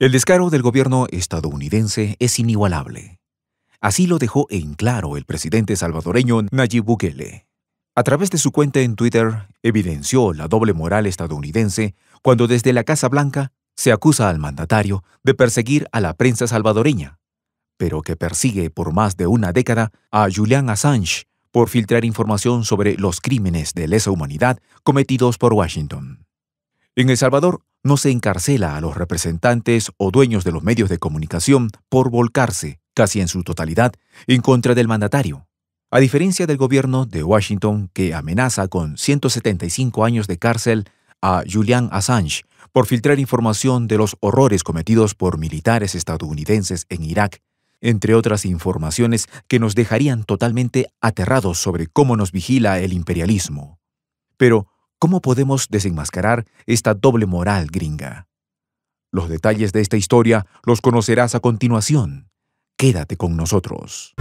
El descaro del gobierno estadounidense es inigualable. Así lo dejó en claro el presidente salvadoreño Nayib Bukele. A través de su cuenta en Twitter, evidenció la doble moral estadounidense cuando desde la Casa Blanca se acusa al mandatario de perseguir a la prensa salvadoreña, pero que persigue por más de una década a Julian Assange por filtrar información sobre los crímenes de lesa humanidad cometidos por Washington. En El Salvador no se encarcela a los representantes o dueños de los medios de comunicación por volcarse, casi en su totalidad, en contra del mandatario. A diferencia del gobierno de Washington, que amenaza con 175 años de cárcel a Julian Assange por filtrar información de los horrores cometidos por militares estadounidenses en Irak, entre otras informaciones que nos dejarían totalmente aterrados sobre cómo nos vigila el imperialismo. Pero ¿Cómo podemos desenmascarar esta doble moral gringa? Los detalles de esta historia los conocerás a continuación. Quédate con nosotros.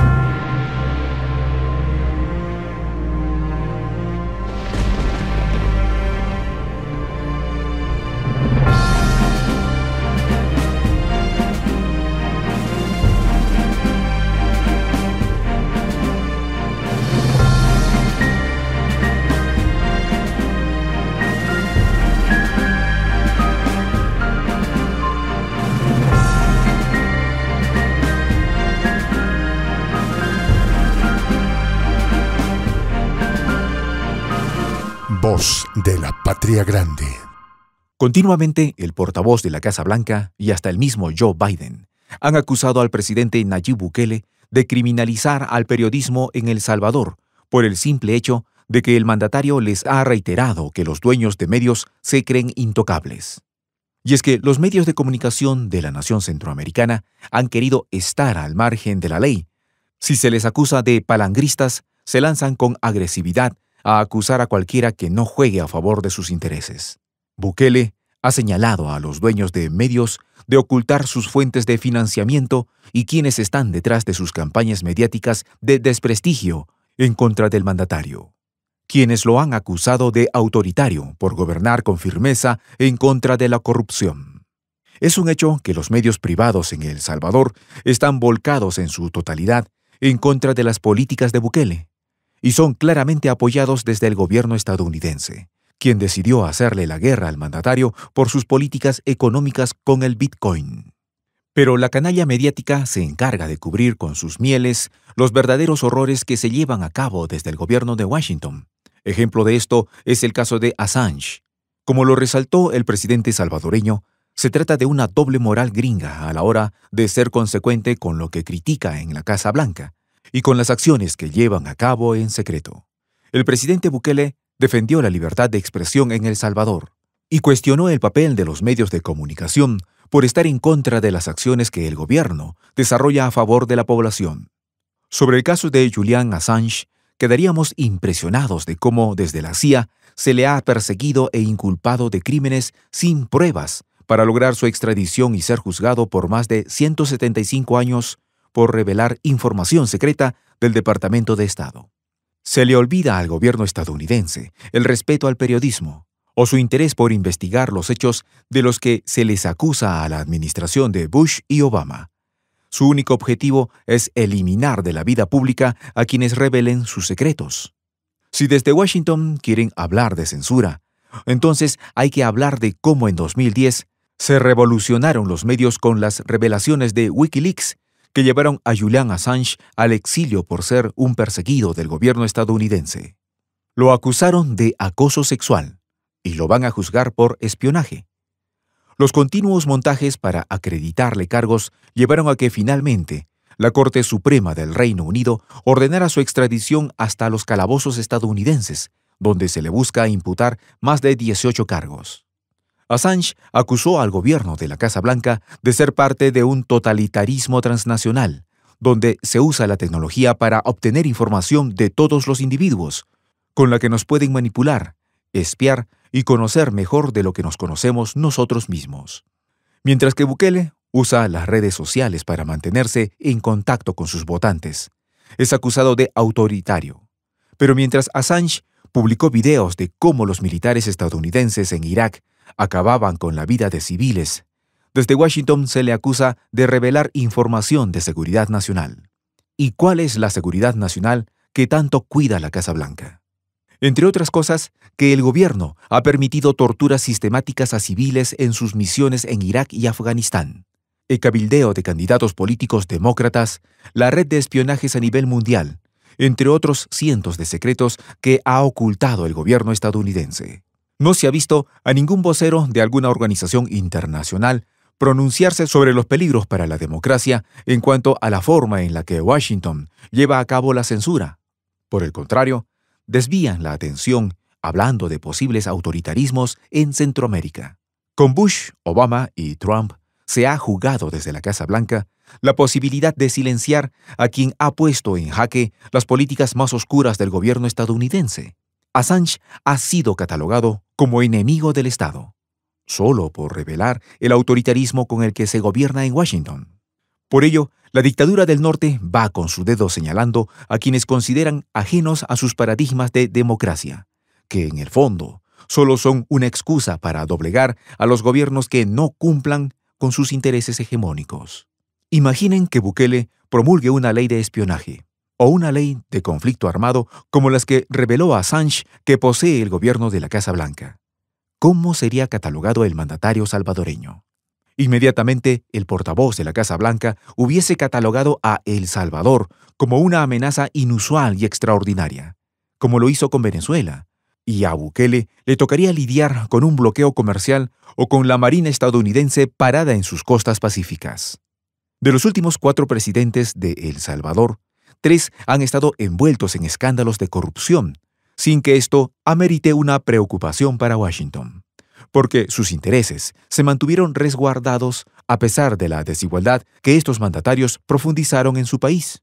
de la patria grande. Continuamente, el portavoz de la Casa Blanca y hasta el mismo Joe Biden han acusado al presidente Nayib Bukele de criminalizar al periodismo en El Salvador por el simple hecho de que el mandatario les ha reiterado que los dueños de medios se creen intocables. Y es que los medios de comunicación de la nación centroamericana han querido estar al margen de la ley. Si se les acusa de palangristas, se lanzan con agresividad a acusar a cualquiera que no juegue a favor de sus intereses. Bukele ha señalado a los dueños de medios de ocultar sus fuentes de financiamiento y quienes están detrás de sus campañas mediáticas de desprestigio en contra del mandatario, quienes lo han acusado de autoritario por gobernar con firmeza en contra de la corrupción. Es un hecho que los medios privados en El Salvador están volcados en su totalidad en contra de las políticas de Bukele, y son claramente apoyados desde el gobierno estadounidense, quien decidió hacerle la guerra al mandatario por sus políticas económicas con el Bitcoin. Pero la canalla mediática se encarga de cubrir con sus mieles los verdaderos horrores que se llevan a cabo desde el gobierno de Washington. Ejemplo de esto es el caso de Assange. Como lo resaltó el presidente salvadoreño, se trata de una doble moral gringa a la hora de ser consecuente con lo que critica en la Casa Blanca y con las acciones que llevan a cabo en secreto. El presidente Bukele defendió la libertad de expresión en El Salvador y cuestionó el papel de los medios de comunicación por estar en contra de las acciones que el gobierno desarrolla a favor de la población. Sobre el caso de Julian Assange, quedaríamos impresionados de cómo desde la CIA se le ha perseguido e inculpado de crímenes sin pruebas para lograr su extradición y ser juzgado por más de 175 años por revelar información secreta del Departamento de Estado. Se le olvida al gobierno estadounidense el respeto al periodismo o su interés por investigar los hechos de los que se les acusa a la administración de Bush y Obama. Su único objetivo es eliminar de la vida pública a quienes revelen sus secretos. Si desde Washington quieren hablar de censura, entonces hay que hablar de cómo en 2010 se revolucionaron los medios con las revelaciones de Wikileaks que llevaron a Julian Assange al exilio por ser un perseguido del gobierno estadounidense. Lo acusaron de acoso sexual y lo van a juzgar por espionaje. Los continuos montajes para acreditarle cargos llevaron a que finalmente la Corte Suprema del Reino Unido ordenara su extradición hasta los calabozos estadounidenses, donde se le busca imputar más de 18 cargos. Assange acusó al gobierno de la Casa Blanca de ser parte de un totalitarismo transnacional, donde se usa la tecnología para obtener información de todos los individuos, con la que nos pueden manipular, espiar y conocer mejor de lo que nos conocemos nosotros mismos. Mientras que Bukele usa las redes sociales para mantenerse en contacto con sus votantes. Es acusado de autoritario. Pero mientras Assange publicó videos de cómo los militares estadounidenses en Irak acababan con la vida de civiles. Desde Washington se le acusa de revelar información de seguridad nacional. ¿Y cuál es la seguridad nacional que tanto cuida la Casa Blanca? Entre otras cosas, que el gobierno ha permitido torturas sistemáticas a civiles en sus misiones en Irak y Afganistán. El cabildeo de candidatos políticos demócratas, la red de espionajes a nivel mundial, entre otros cientos de secretos que ha ocultado el gobierno estadounidense no se ha visto a ningún vocero de alguna organización internacional pronunciarse sobre los peligros para la democracia en cuanto a la forma en la que Washington lleva a cabo la censura. Por el contrario, desvían la atención hablando de posibles autoritarismos en Centroamérica. Con Bush, Obama y Trump se ha jugado desde la Casa Blanca la posibilidad de silenciar a quien ha puesto en jaque las políticas más oscuras del gobierno estadounidense. Assange ha sido catalogado como enemigo del Estado, solo por revelar el autoritarismo con el que se gobierna en Washington. Por ello, la dictadura del norte va con su dedo señalando a quienes consideran ajenos a sus paradigmas de democracia, que en el fondo solo son una excusa para doblegar a los gobiernos que no cumplan con sus intereses hegemónicos. Imaginen que Bukele promulgue una ley de espionaje, o una ley de conflicto armado como las que reveló Assange que posee el gobierno de la Casa Blanca. ¿Cómo sería catalogado el mandatario salvadoreño? Inmediatamente, el portavoz de la Casa Blanca hubiese catalogado a El Salvador como una amenaza inusual y extraordinaria, como lo hizo con Venezuela, y a Bukele le tocaría lidiar con un bloqueo comercial o con la Marina estadounidense parada en sus costas pacíficas. De los últimos cuatro presidentes de El Salvador, tres han estado envueltos en escándalos de corrupción, sin que esto amerite una preocupación para Washington, porque sus intereses se mantuvieron resguardados a pesar de la desigualdad que estos mandatarios profundizaron en su país.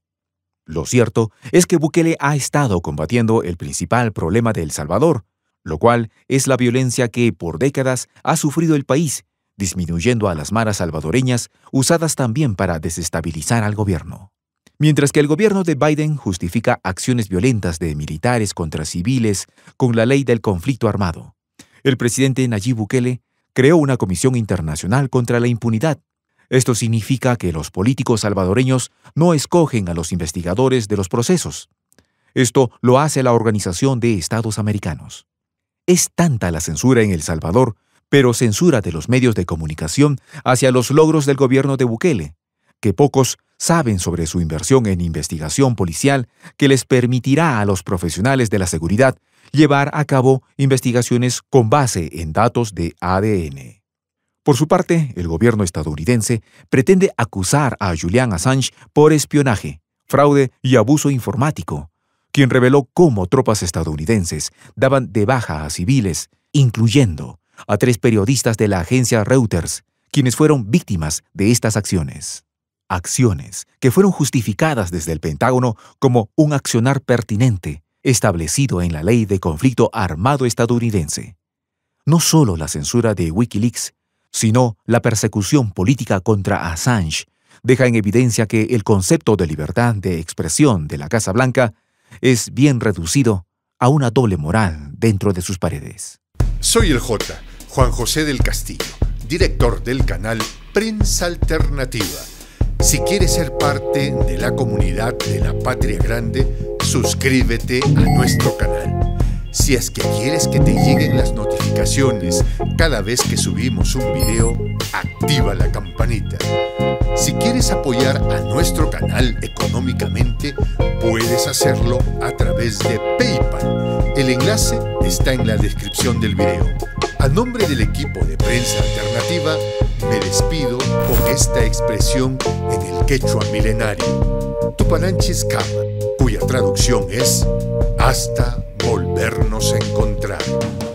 Lo cierto es que Bukele ha estado combatiendo el principal problema de El Salvador, lo cual es la violencia que por décadas ha sufrido el país, disminuyendo a las maras salvadoreñas usadas también para desestabilizar al gobierno. Mientras que el gobierno de Biden justifica acciones violentas de militares contra civiles con la ley del conflicto armado, el presidente Nayib Bukele creó una comisión internacional contra la impunidad. Esto significa que los políticos salvadoreños no escogen a los investigadores de los procesos. Esto lo hace la Organización de Estados Americanos. Es tanta la censura en El Salvador, pero censura de los medios de comunicación hacia los logros del gobierno de Bukele, que pocos saben sobre su inversión en investigación policial que les permitirá a los profesionales de la seguridad llevar a cabo investigaciones con base en datos de ADN. Por su parte, el gobierno estadounidense pretende acusar a Julian Assange por espionaje, fraude y abuso informático, quien reveló cómo tropas estadounidenses daban de baja a civiles, incluyendo a tres periodistas de la agencia Reuters, quienes fueron víctimas de estas acciones acciones que fueron justificadas desde el Pentágono como un accionar pertinente establecido en la ley de conflicto armado estadounidense. No solo la censura de Wikileaks, sino la persecución política contra Assange deja en evidencia que el concepto de libertad de expresión de la Casa Blanca es bien reducido a una doble moral dentro de sus paredes. Soy el J, Juan José del Castillo, director del canal Prensa Alternativa si quieres ser parte de la comunidad de la Patria Grande, suscríbete a nuestro canal. Si es que quieres que te lleguen las notificaciones cada vez que subimos un video, activa la campanita. Si quieres apoyar a nuestro canal económicamente, puedes hacerlo a través de PayPal. El enlace está en la descripción del video. A nombre del equipo de prensa alternativa, me despido con esta expresión en el quechua milenario, Tupananchis Kama, cuya traducción es hasta volvernos a encontrar.